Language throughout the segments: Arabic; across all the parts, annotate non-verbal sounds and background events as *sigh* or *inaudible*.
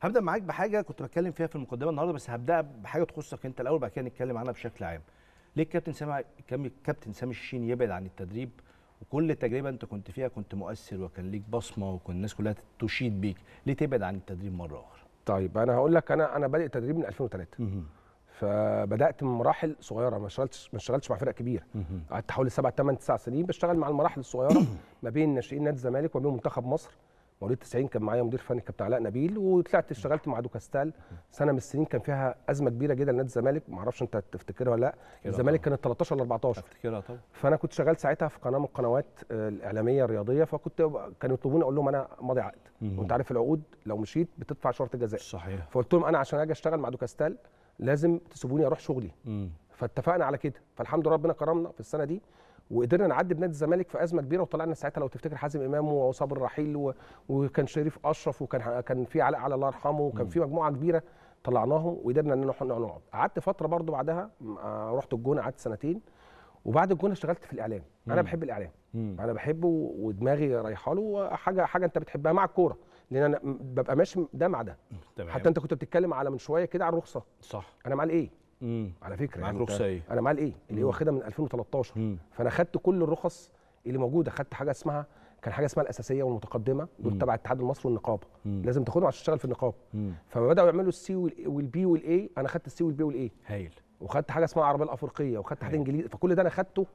هبدا معاك بحاجه كنت بتكلم فيها في المقدمه النهارده بس هبدا بحاجه تخصك انت الاول بعد كده نتكلم عنها بشكل عام ليه الكابتن سامي الكابتن سامي الشين يبعد عن التدريب وكل تجربه انت كنت فيها كنت مؤثر وكان ليك بصمه وكان الناس كلها تشيد بيك ليه تبعد عن التدريب مره اخرى طيب انا هقول لك انا انا بادئ تدريب من 2003 فبدات من مراحل صغيره ما اشتغلتش ما اشتغلتش مع فرق كبيره قعدت حوالي سبع ثمان تسع سنين بشتغل مع المراحل الصغيره *coughs* ما بين ناشئين نادي الزمالك وما بين منتخب مصر مواليد 90 كان معايا مدير فني كابتن علاء نبيل وطلعت اشتغلت مع دوكاستال سنه من السنين كان فيها ازمه كبيره جدا لنادي الزمالك ما اعرفش انت تفتكرها ولا لا الزمالك كانت 13 ولا 14 افتكرها طبعا فانا كنت شغال ساعتها في قناه من القنوات آه، الاعلاميه الرياضيه فكنت كانوا يطلبوني اقول لهم انا ماضي عقد وانت عارف العقود لو مشيت بتدفع شرط جزاء صحيح فقلت لهم انا عشان اجي اشتغل مع دوكاستال لازم تسيبوني اروح شغلي مم. فاتفقنا على كده فالحمد لله ربنا كرمنا في السنه دي وقدرنا نعدي بنادي الزمالك في ازمه كبيره وطلعنا ساعتها لو تفتكر حازم امام وصابر الرحيل و... وكان شريف اشرف وكان كان في علاء على الله يرحمه وكان في مجموعه كبيره طلعناهم وقدرنا ان احنا نقعد قعدت فتره برضو بعدها آه، رحت الجونه قعدت سنتين وبعد الجونه اشتغلت في الاعلام مم. انا بحب الاعلام مم. انا بحبه ودماغي رايحه له حاجه حاجه انت بتحبها مع الكوره لان انا ببقى ماشي ده مع ده تمام. حتى انت كنت بتتكلم على من شويه كده على الرخصه صح انا مع الايه مم. على فكره معاك يعني رخصه إيه؟ انا معايا الايه اللي هو واخدها من 2013 مم. فانا خدت كل الرخص اللي موجوده خدت حاجه اسمها كان حاجه اسمها الاساسيه والمتقدمه دول تبع الاتحاد المصري مم. لازم تاخدهم عشان تشتغل في النقابه فما بداوا يعملوا السي والبي والاي انا خدت السي والبي والاي هايل وخدت حاجه اسمها العربيه الافريقيه وخدت حاجه انجليزي فكل ده انا خدته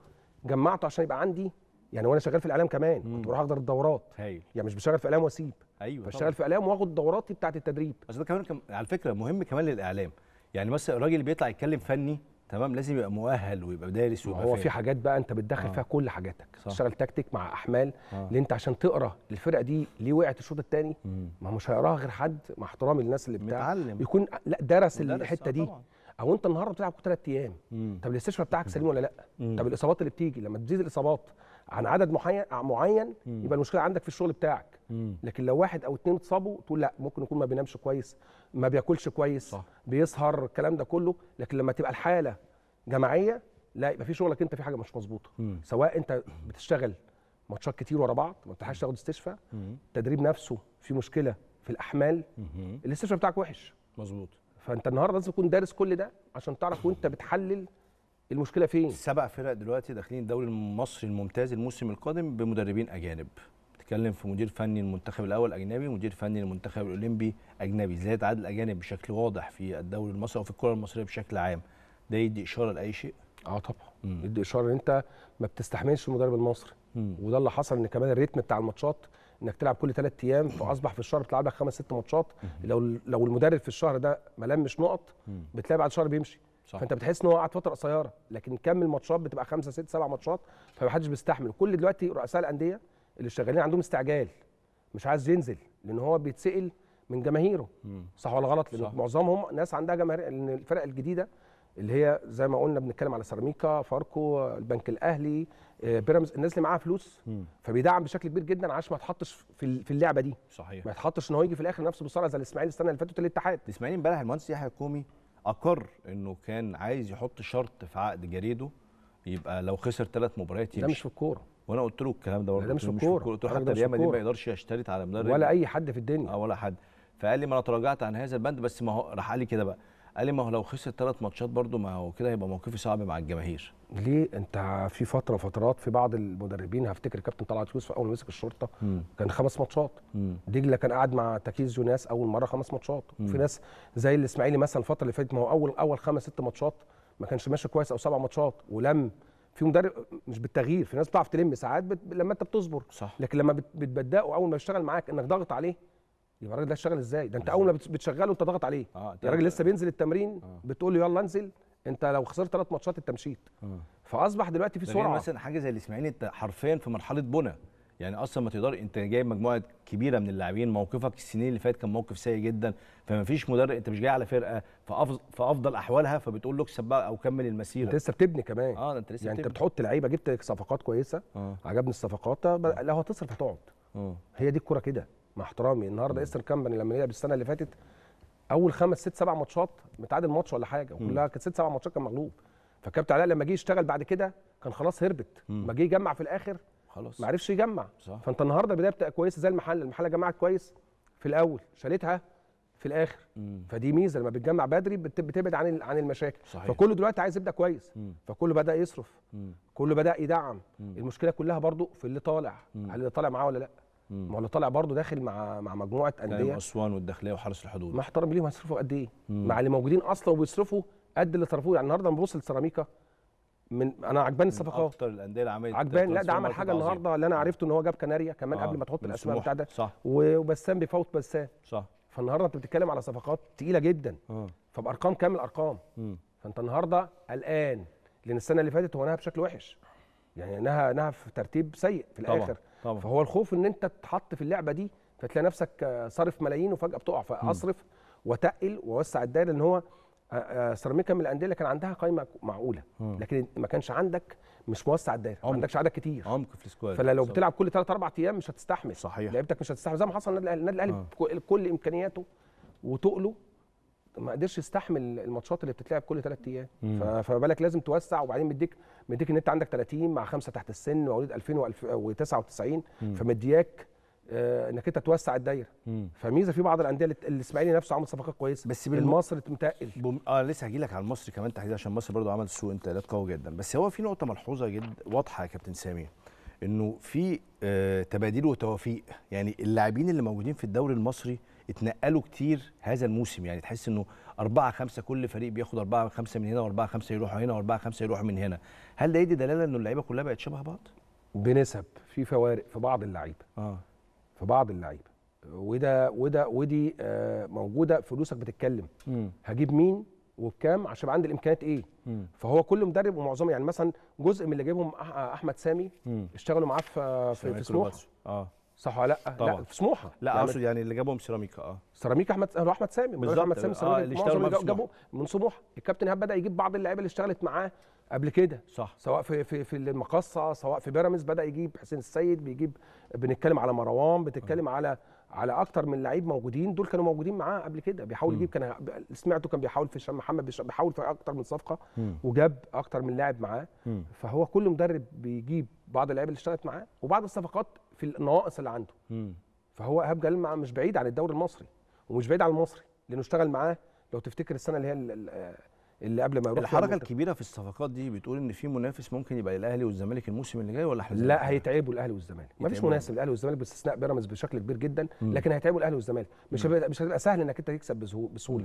جمعته عشان يبقى عندي يعني وانا شغال في الاعلام كمان مم. كنت بروح احضر الدورات هايل يعني مش بشتغل في اعلام واسيب ايوه بشتغل في اعلام واخد دوراتي بتاعه التدريب بس ده كمان كم... على فكره مهم كمان للاعلام يعني مثلا الراجل اللي بيطلع يتكلم فني تمام لازم يبقى مؤهل ويبقى دارس ويبقى هو في حاجات بقى انت بتدخل آه. فيها كل حاجاتك تشتغل تكتيك مع احمال آه. اللي انت عشان تقرا الفرقه دي ليه وقعت الشوط الثاني ما مش هيقراها غير حد مع احترامي للناس اللي بتاع متعلم. يكون لا درس الحته آه، دي او انت النهارده بتلعب ثلاث ايام طب الاستشفاء بتاعك سليم ولا لا مم. طب الاصابات اللي بتيجي لما بتزيد الاصابات عن عدد معين معين يبقى المشكله عندك في الشغل بتاعك لكن لو واحد او اتنين اتصابوا تقول لا ممكن يكون ما بينامش كويس ما بياكلش كويس صح. بيسهر الكلام ده كله لكن لما تبقى الحاله جماعيه لا يبقى في شغلك انت في حاجه مش مظبوطه سواء انت بتشتغل ماتشات كتير ورا بعض ما بتلحقش تاخد استشفاء التدريب نفسه في مشكله في الاحمال الاستشفاء بتاعك وحش مظبوط فانت النهارده لازم تكون دارس كل ده عشان تعرف وانت بتحلل المشكله فين سبع فرق دلوقتي داخلين الدوري المصري الممتاز الموسم القادم بمدربين اجانب بتتكلم في مدير فني المنتخب الاول اجنبي مدير فني المنتخب الاولمبي اجنبي زي عدد الاجانب بشكل واضح في الدوري المصري وفي الكره المصريه بشكل عام ده يدي اشاره لاي شيء اه طبعا يدي اشاره ان انت ما بتستحملش المدرب المصري مم. وده اللي حصل ان كمان الريتم بتاع الماتشات انك تلعب كل ثلاث ايام فاصبح في الشهر بتلعب لك خمس ست ماتشات لو لو المدرب في الشهر ده ما لمش نقط بتلاقي بعد شهر بيمشي صح. فانت بتحس ان هو قعد فتره قصيره لكن كم الماتشات بتبقى خمسه ست سبع ماتشات فمحدش بيستحمل كل دلوقتي رؤساء الانديه اللي شغالين عندهم استعجال مش عايز ينزل لان هو بيتسال من جماهيره مم. صح ولا غلط لان معظمهم ناس عندها جماهير لان الفرق الجديده اللي هي زي ما قلنا بنتكلم على سيراميكا فاركو البنك الاهلي آه، بيراميدز الناس اللي معاها فلوس فبيدعم بشكل كبير جدا عشان ما يتحطش في اللعبه دي صحيح ما يتحطش ان هو يجي في الاخر نفسه بسرعه زي الاسماعيلي السنه اللي فاتت الاتحاد الاسماعيلي امبارح المهندس يحيى الكومي اقر انه كان عايز يحط شرط في عقد جريده يبقى لو خسر ثلاث مباريات يمشي ده مش في الكوره وانا قلت له الكلام ده ده مش في الكوره قلت له حتى ريال مدريد ما يقدرش يشترط على مدرب ولا اي حد في الدنيا اه ولا حد فقال لي ما انا تراجعت عن هذا البند بس ما هو راح قال لي كده بقى قال لي ما هو لو خسر ثلاث ماتشات برضه ما هو كده هيبقى موقفي صعب مع الجماهير ليه انت في فتره فترات في بعض المدربين هفتكر كابتن طلعت يوسف اول ما مسك الشرطه مم. كان خمس ماتشات دجله كان قاعد مع تكيز ناس اول مره خمس ماتشات وفي ناس زي الاسماعيلي مثلا الفتره اللي فاتت ما هو اول اول خمس ست ماتشات ما كانش ماشي كويس او سبع ماتشات ولم في مدرب مش بالتغيير في ناس بتعرف تلم ساعات بت... لما انت بتصبر صح لكن لما بت... بتبدأه اول ما يشتغل معاك انك ضاغط عليه يبقى الراجل ده اشتغل ازاي ده انت اول ما بتشغله انت ضاغط عليه آه الراجل لسه بينزل التمرين آه. بتقول له يلا انزل انت لو خسرت ثلاث ماتشات انت مشيت آه. فاصبح دلوقتي في سرعه مثلا حاجه زي الاسماعيلي انت حرفيا في مرحله بنى يعني اصلا ما تقدر انت جايب مجموعه كبيره من اللاعبين موقفك السنين اللي فاتت كان موقف سيء جدا فما فيش مدرب انت مش جاي على فرقه في افضل احوالها فبتقول له اكسب بقى او كمل المسيره انت لسه بتبني كمان اه انت لسه يعني انت بتحط لعيبه جبت صفقات كويسه آه. عجبني الصفقات اه. لو هتصرف هتقعد آه. هي دي الكوره كده مع احترامي النهارده ايسترن كامباني لما لعب السنه اللي فاتت اول خمس ست سبع ماتشات متعادل ماتش ولا حاجه وكلها كانت ست سبع ماتشات كان مغلوب فالكابتن علاء لما جه يشتغل بعد كده كان خلاص هربت ما جه يجمع في الاخر خلاص ما عرفش يجمع صح. فانت النهارده بدايه بتبقى كويسه زي المحل المحله جمعت كويس في الاول شالتها في الاخر مم. فدي ميزه لما بتجمع بدري بتبعد عن عن المشاكل صحيح. فكله دلوقتي عايز يبدا كويس مم. فكله بدا يصرف مم. كله بدا يدعم مم. المشكله كلها برضو في اللي طالع مم. هل اللي طالع معاه ولا لا ما هو طالع برضه داخل مع مع مجموعه انديه اسوان والداخليه وحرس الحدود محترم ليهم هيصرفوا قد ايه؟ مع اللي موجودين اصلا وبيصرفوا قد اللي صرفوه يعني النهارده ببص لسيراميكا من انا عجباني الصفقه اكتر الانديه اللي عملت عجباني لا ده عمل حاجه النهارده اللي انا عرفته ان هو جاب كناريا كمان آه قبل ما تحط الاسماء بتاع ده صح وبسام بيفوت بسام صح فالنهارده انت بتتكلم على صفقات تقيله جدا آه فبارقام كامل ارقام فانت النهارده قلقان لان السنه اللي فاتت هو نهى بشكل وحش يعني نهى نهى في ترتيب سيء في الاخر طبعا. طبعا. فهو الخوف ان انت تتحط في اللعبه دي فتلاقي نفسك آه، صارف ملايين وفجاه بتقع فاصرف وتقل ووسع الدايره ان هو آه، آه، سيراميكا من الانديه اللي كان عندها قائمه معقوله لكن ما كانش عندك مش موسع الدايره ما عندكش عدد كتير عمق في السكواد فلو بتلعب كل 3 4 ايام مش هتستحمل صحيح لعيبتك مش هتستحمل زي ما حصل النادي الاهلي النادي الاهلي كل امكانياته وتقله ما قدرش يستحمل الماتشات اللي بتتلعب كل ثلاث ايام فما بالك لازم توسع وبعدين مديك مديك ان انت عندك 30 مع خمسه تحت السن مواليد 2099 فمدياك آه انك انت توسع الدايره فميزه في بعض الانديه الاسماعيلي نفسه عمل صفقات كويسه بس المصري متقل بم... اه لسه هجي لك على المصري كمان تحديدا عشان مصر برضه عمل سوق انتقالات قوي جدا بس هو في نقطه ملحوظه جدا واضحه يا كابتن سامي انه في آه تباديل وتوافيق يعني اللاعبين اللي موجودين في الدوري المصري اتنقلوا كتير هذا الموسم يعني تحس انه أربعة خمسة كل فريق بياخد أربعة خمسة من هنا وأربعة خمسة يروحوا هنا وأربعة خمسة يروحوا من هنا هل ده يدي دلالة إنه اللعيبة كلها بقت شبه بعض؟ بنسب في فوارق في بعض اللعيبة اه في بعض اللعيبة وده وده ودي آه، موجودة فلوسك بتتكلم م. هجيب مين وبكام عشان عندي الامكانيات ايه م. فهو كل مدرب ومعظمه يعني مثلا جزء من اللي جايبهم احمد سامي اشتغلوا معاه في في سموح اه صح ولا لا؟ طبعا لا في سموحه لا اقصد يعني اللي جابهم سيراميكا اه سيراميكا احمد هو احمد سامي بالظبط احمد سامي سيراميكا آه اللي اشتغل جابه من سموحه الكابتن ايهاب بدا يجيب بعض اللعيبه اللي اشتغلت معاه قبل كده صح سواء في في في المقصه سواء في بيراميدز بدا يجيب حسين السيد بيجيب بنتكلم على مروان بتتكلم آه. على على اكتر من لعيب موجودين دول كانوا موجودين معاه قبل كده بيحاول يجيب كان سمعته كان بيحاول في هشام محمد بيحاول في اكتر من صفقه وجاب اكتر من لاعب معاه فهو كل مدرب بيجيب بعض اللعيبه اللي اشتغلت معاه وبعض الصفقات في النواقص اللي عنده مم. فهو ايهاب جلمع مش بعيد عن الدوري المصري ومش بعيد عن المصري لانه اشتغل معاه لو تفتكر السنه اللي هي آه، اللي قبل ما يروح الحركه الكبيره في الصفقات دي بتقول ان في منافس ممكن يبقى للاهلي والزمالك الموسم اللي جاي ولا احنا لا هيتعبوا الاهلي والزمالك مفيش منافس للاهلي والزمالك باستثناء بيراميدز بشكل كبير جدا مم. لكن هيتعبوا الاهلي والزمالك مش مم. مش هتبقى سهل انك انت تكسب بسهوله